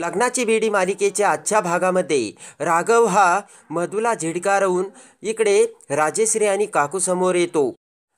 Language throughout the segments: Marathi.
लग्नाची बेडी मालिकेच्या आजच्या भागामध्ये राघव हा मधुला झिडकारवून इकडे राजेश्री आणि काकूसमोर येतो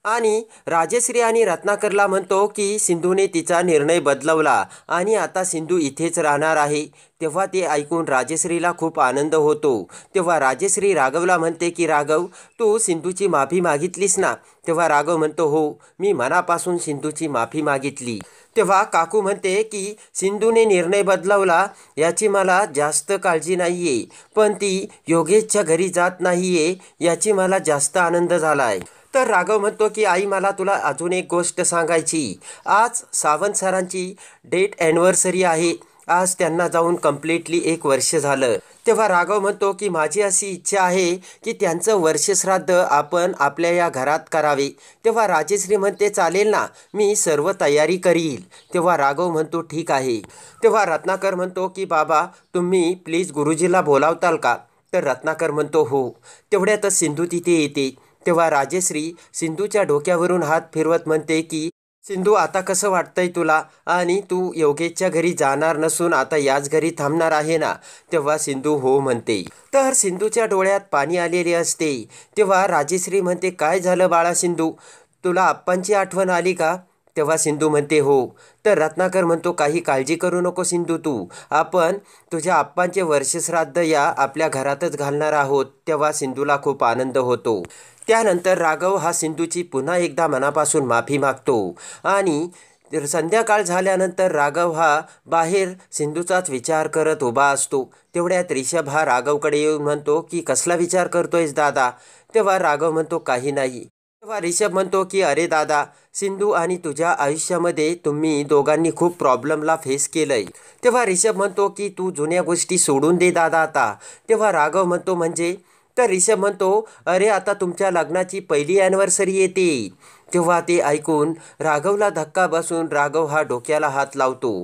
आणि राजेश्री आणि रत्नाकरला म्हणतो की सिंधूने तिचा निर्णय बदलवला आणि आता सिंधू इथेच राहणार आहे तेव्हा ते ऐकून राजेश्रीला खूप आनंद होतो तेव्हा राजेश्री राघवला म्हणते की राघव तू सिंधूची माफी मागितलीस ना तेव्हा राघव म्हणतो हो मी मनापासून सिंधूची माफी मागितली तेव्हा काकू म्हणते की सिंधूने निर्णय बदलवला याची मला जास्त काळजी नाही आहे पण ती योगेशच्या घरी जात नाही आहे याची मला जास्त आनंद झाला आहे तर राघव म्हणतो की आई मला तुला अजून एक गोष्ट सांगायची आज सावंत सरांची डेट ॲनिव्हर्सरी आहे आज त्यांना जाऊन कम्प्लिटली एक वर्ष झालं तेव्हा राघव म्हणतो की माझी अशी इच्छा आहे की त्यांचं वर्षश्राद्ध आपण आपल्या या घरात करावे तेव्हा राजेश्री म्हणते चालेल ना मी सर्व तयारी करील तेव्हा राघव म्हणतो ठीक आहे तेव्हा रत्नाकर म्हणतो की बाबा तुम्ही प्लीज गुरुजीला बोलावताल का तर रत्नाकर म्हणतो हो तेवढ्यातच सिंधू तिथे येते तेव्हा राजेश्री सिंधूच्या डोक्यावरून हात फिरवत म्हणते की सिंधू आता कसं वाटतंय तुला आणि तू योगेशच्या घरी जाणार नसून आता याच घरी थांबणार आहे ना तेव्हा सिंधू हो म्हणते तर सिंधूच्या डोळ्यात पाणी आलेले असते तेव्हा राजेश्री म्हणते काय झालं बाळा सिंधू तुला आप्पांची आठवण आली का तेव्हा सिंधू म्हणते हो तर रत्नाकर म्हणतो काही काळजी करू नको सिंधू तू आपण तुझ्या आप्पांचे वर्षश्राद्ध या आपल्या घरातच घालणार आहोत तेव्हा सिंधूला खूप आनंद होतो त्यानंतर राघव हा सिंधूची पुन्हा एकदा मनापासून माफी मागतो आणि संध्याकाळ झाल्यानंतर राघव हा बाहेर सिंधूचाच विचार करत उभा असतो तेवढ्यात रिषभ हा राघवकडे येऊन म्हणतो की कसला विचार करतोयस दादा तेव्हा राघव म्हणतो काही नाही तेव्हा रिषभ म्हणतो की अरे दादा सिंधू आणि तुझ्या आयुष्यामध्ये तुम्ही दोघांनी खूप प्रॉब्लेमला फेस केलंय तेव्हा रिषभ म्हणतो की तू जुन्या गोष्टी सोडून दे दादा आता तेव्हा राघव म्हणतो म्हणजे तर रिषभ म्हणतो अरे आता तुमच्या लग्नाची पहिली ॲनिव्हर्सरी येते तेव्हा ते ऐकून राघवला धक्का बसून राघव हा डोक्याला हात लावतो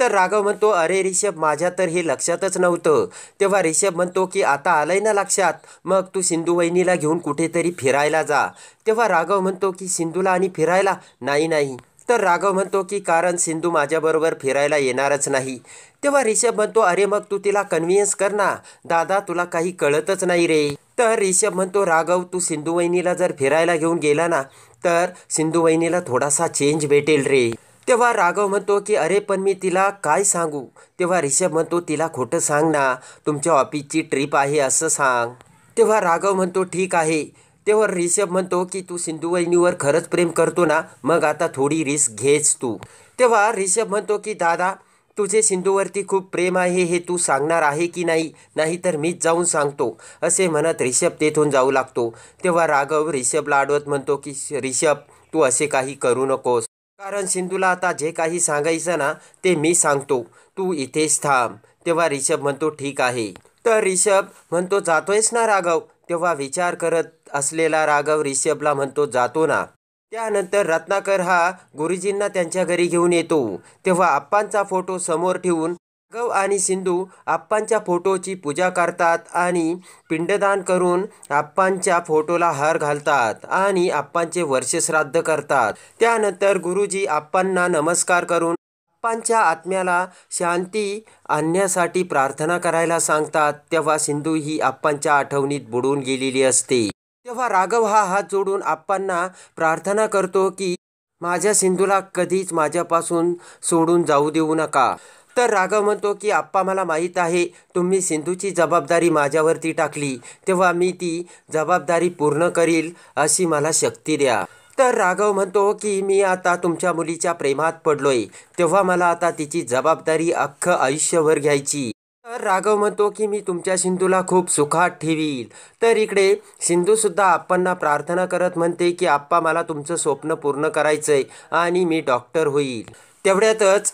तर राघव म्हणतो अरे रिषभ माझ्या तर हे लक्षातच नव्हतं तेव्हा रिषभ म्हणतो की आता आलंय ना लक्षात मग तू सिंधू वहिनीला घेऊन कुठेतरी फिरायला जा तेव्हा राघव म्हणतो की सिंधूला आणि फिरायला नाही नाही तर राघव म्हणतो की कारण सिंधू माझ्याबरोबर फिरायला येणारच नाही तेव्हा रिषभ म्हणतो अरे मग तू तिला कन्व्हिन्स कर ना दादा तुला काही कळतच नाही रे तर रिषभ म्हणतो राघव तू सिंधू वहिनीला जर फिरायला घेऊन गेला ना तर सिंधू वहिनीला थोडासा चेंज भेटेल रे तेव्हा राघव म्हणतो की अरे पण मी तिला काय सांगू तेव्हा रिषभ म्हणतो तिला खोटं सांग ना तुमच्या ऑफिसची ट्रिप आहे असं सांग तेव्हा राघव म्हणतो ठीक आहे तेव्हा रिषभ म्हणतो की तू सिंधुवहिनीवर खरंच प्रेम करतो ना मग आता थोडी रिस्क घेच तू तेव्हा रिषभ म्हणतो की दादा तुझे सिंधूवरती खूप प्रेम आहे हे तू सांगणार आहे की नाही नाहीतर मीच जाऊन सांगतो असे म्हणत रिषभ तेथून जाऊ लागतो तेव्हा राघव रिषभला अडवत म्हणतो की रिषभ तू असे काही करू नकोस कारण सिंधूला आता जे काही सांगायचं ना ते मी सांगतो तू इथेच थांब तेव्हा रिषभ म्हणतो ठीक आहे तर रिषभ म्हणतो जातोयस ना राघव तेव्हा विचार करत असलेला राघव रिषभला म्हणतो जातो ना त्यानंतर रत्नाकर हा गुरुजींना त्यांच्या घरी घेऊन येतो तेव्हा आप्पांचा फोटो समोर ठेवून राघव आणि सिंधू आप्पांच्या फोटोची पूजा करतात आणि पिंडदान करून आप्पांच्या फोटोला हार घालतात आणि आप्पांचे श्राद्ध करतात त्यानंतर गुरुजी आप्पांना नमस्कार करून आप्पांच्या आत्म्याला शांती आणण्यासाठी प्रार्थना करायला सांगतात तेव्हा सिंधू ही आप्पांच्या आठवणीत बुडून गेलेली असते तेव्हा राघव हा हात जोडून आप्पांना प्रार्थना करतो की माझ्या सिंधूला कधीच माझ्यापासून सोडून जाऊ देऊ नका तर राघव म्हणतो की आप्पा मला माहीत आहे तुम्ही सिंधूची जबाबदारी माझ्यावरती टाकली तेव्हा मी ती जबाबदारी पूर्ण करील अशी मला शक्ती द्या तर राघव म्हणतो की मी आता तुमच्या मुलीच्या प्रेमात पडलोय तेव्हा मला आता तिची जबाबदारी अख्खं आयुष्यभर घ्यायची तर राघव म्हणतो की मी तुमच्या सिंधूला खूप सुखात ठेवील तर इकडे सिंधूसुद्धा आप्पांना प्रार्थना करत म्हणते की आप्पा मला तुमचं स्वप्न पूर्ण करायचं आणि मी डॉक्टर होईल तेवढ्यातच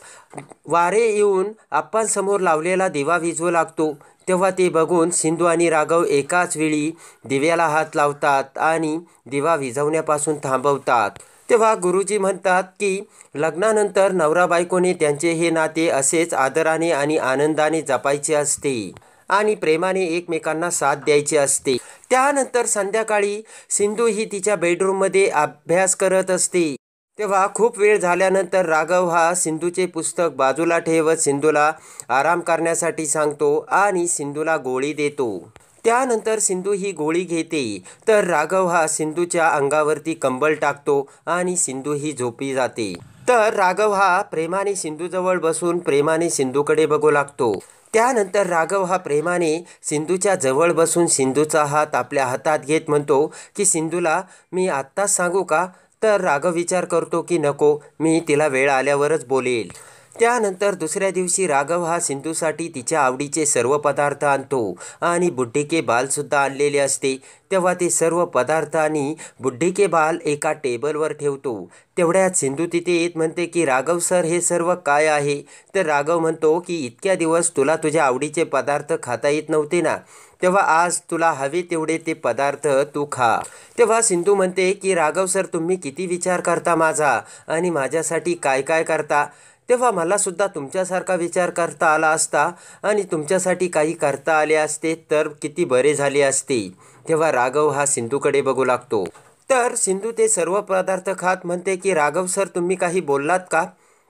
वारे येऊन आप्पांसमोर लावलेला दिवा विजवू लागतो तेव्हा ते बघून सिंधू आणि राघव एकाच वेळी दिव्याला हात लावतात आणि दिवा विझवण्यापासून थांबवतात तेव्हा गुरुजी म्हणतात की लग्नानंतर नवरा बायकोने त्यांचे हे नाते असेच आदराने आणि आनंदाने जपायचे असते आणि प्रेमाने एकमेकांना साथ द्यायची असते त्यानंतर संध्याकाळी सिंधू ही तिच्या बेडरूममध्ये अभ्यास करत असते तेव्हा खूप वेळ झाल्यानंतर राघव हा सिंधूचे पुस्तक बाजूला ठेवत सिंधूला आराम करण्यासाठी सांगतो आणि सिंधूला गोळी देतो त्यानंतर सिंधू ही गोळी घेते तर राघव हा सिंधूच्या अंगावरती कंबल टाकतो आणि सिंधू ही झोपी जाते तर राघव हा प्रेमाने सिंधूजवळ बसून प्रेमाने सिंधूकडे बघू लागतो त्यानंतर राघव हा प्रेमाने सिंधूच्या जवळ बसून सिंधूचा हात आपल्या हातात घेत म्हणतो की सिंधूला मी आत्ताच सांगू का तर राघव विचार करतो की नको मी तिला वेळ आल्यावरच बोलेल त्यानंतर दुसऱ्या दिवशी राघव हा सिंधूसाठी तिच्या आवडीचे सर्व पदार्थ आणतो आणि बुड्ढीके बालसुद्धा आणलेले असते तेव्हा ते सर्व पदार्थ आणि बुड्ढीके बाल एका टेबलवर ठेवतो तेवढ्यात सिंधू तिथे येत म्हणते की राघव सर हे सर्व काय आहे तर राघव म्हणतो की इतक्या दिवस तुला तुझ्या आवडीचे पदार्थ खाता येत नव्हते ना तेव्हा आज तुला हवे तेवढे ते पदार्थ तू खा तेव्हा सिंधू म्हणते की राघव सर तुम्ही किती विचार करता माझा आणि माझ्यासाठी काय काय करता तेव्हा मलासुद्धा तुमच्यासारखा विचार करता आला असता आणि तुमच्यासाठी काही करता आले असते तर किती बरे झाले असते तेव्हा राघव हा सिंधूकडे बघू लागतो तर सिंधू ते सर्व पदार्थ खात म्हणते की राघव सर तुम्ही काही बोललात का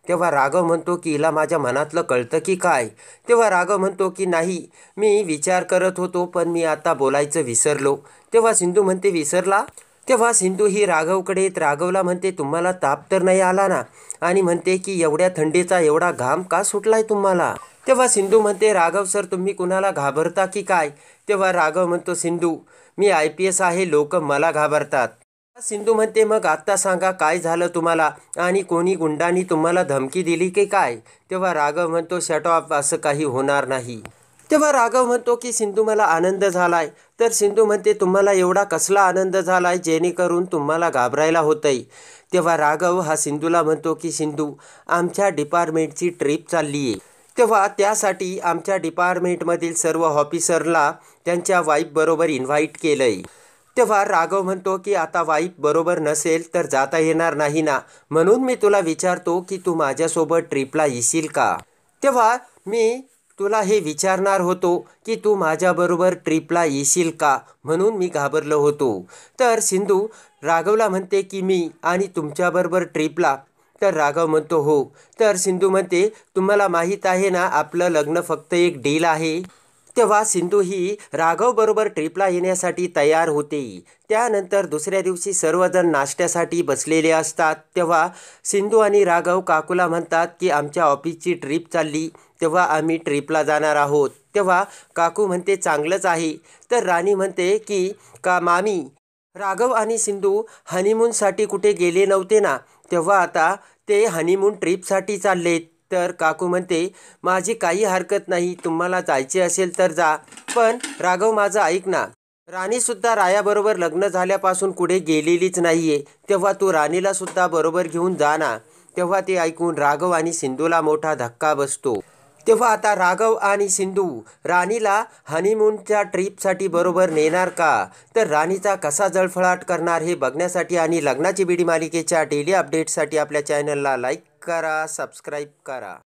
तेव्हा राघव म्हणतो की हिला माझ्या मनातलं कळतं की काय तेव्हा राघव म्हणतो की नाही मी विचार करत होतो पण मी आता बोलायचं विसरलो तेव्हा सिंधू म्हणते विसरला तेव्हा सिंधू ही राघवकडे येत राघवला म्हणते तुम्हाला ताप तर नाही आला ना आणि म्हणते की एवढ्या थंडीचा एवढा घाम का सुटलाय तुम्हाला तेव्हा सिंधू म्हणते राघव सर तुम्ही कुणाला घाबरता की काय तेव्हा राघव म्हणतो सिंधू मी आय पी एस आहे लोक मला घाबरतात सिंधू म्हणते मग आत्ता सांगा काय झालं तुम्हाला आणि कोणी गुंडांनी तुम्हाला धमकी दिली की काय तेव्हा राघव म्हणतो शट ऑफ असं काही होणार नाही तेव्हा राघव म्हणतो की सिंधू मला आनंद झालाय तर सिंधू म्हणते तुम्हाला एवढा कसला आनंद झालाय जेणेकरून तुम्हाला घाबरायला होतंय तेव्हा राघव हा सिंधूला म्हणतो की सिंधू आमच्या डिपार्टमेंटची ट्रिप चालली आहे तेव्हा त्यासाठी आमच्या डिपार्टमेंटमधील सर्व ऑफिसरला त्यांच्या वाईफबरोबर इन्व्हाइट केलं आहे तेव्हा राघव म्हणतो की आता वाईफ बरोबर नसेल तर जाता येणार नाही ना म्हणून मी तुला विचारतो की तू माझ्यासोबत ट्रिपला येशील का तेव्हा मी तुला हे विचारणार होतो की तू माझ्याबरोबर ट्रिपला येशील का म्हणून मी घाबरलो होतो तर सिंधू राघवला म्हणते की मी आणि तुमच्याबरोबर ट्रिपला तर राघव म्हणतो हो तर सिंधू म्हणते तुम्हाला माहीत आहे ना आपलं लग्न फक्त एक डील आहे तेव्हा सिंधू ही राघवबरोबर ट्रिपला येण्यासाठी तयार होते त्यानंतर दुसऱ्या दिवशी सर्वजण नाश्त्यासाठी बसलेले असतात तेव्हा सिंधू आणि राघव काकूला म्हणतात की आमच्या ऑफिसची ट्रिप चालली तेव्हा आम्ही ट्रिपला जाणार आहोत तेव्हा काकू म्हणते चांगलंच आहे तर राणी म्हणते की का मामी राघव आणि सिंधू हनीमूनसाठी कुठे गेले नव्हते ना तेव्हा आता ते हनीमून ट्रीपसाठी चाललेत तर काकू म्हणते माझी काही हरकत नाही तुम्हाला जायचे असेल तर जा पण राघव माझं ऐक ना राणीसुद्धा रायाबरोबर लग्न झाल्यापासून कुठे गेलेलीच नाही आहे तेव्हा तू राणीलासुद्धा बरोबर घेऊन जा ना तेव्हा ते ऐकून राघव आणि सिंधूला मोठा धक्का बसतो तेव्हा आता राघव आणि सिंधू राणीला हनीमूनच्या ट्रीपसाठी बरोबर नेणार का तर राणीचा कसा जळफळाट करणार हे बघण्यासाठी आणि लग्नाची बिडी मालिकेच्या डेली अपडेटसाठी आपल्या चॅनलला लाईक करा सबस्क्राईब करा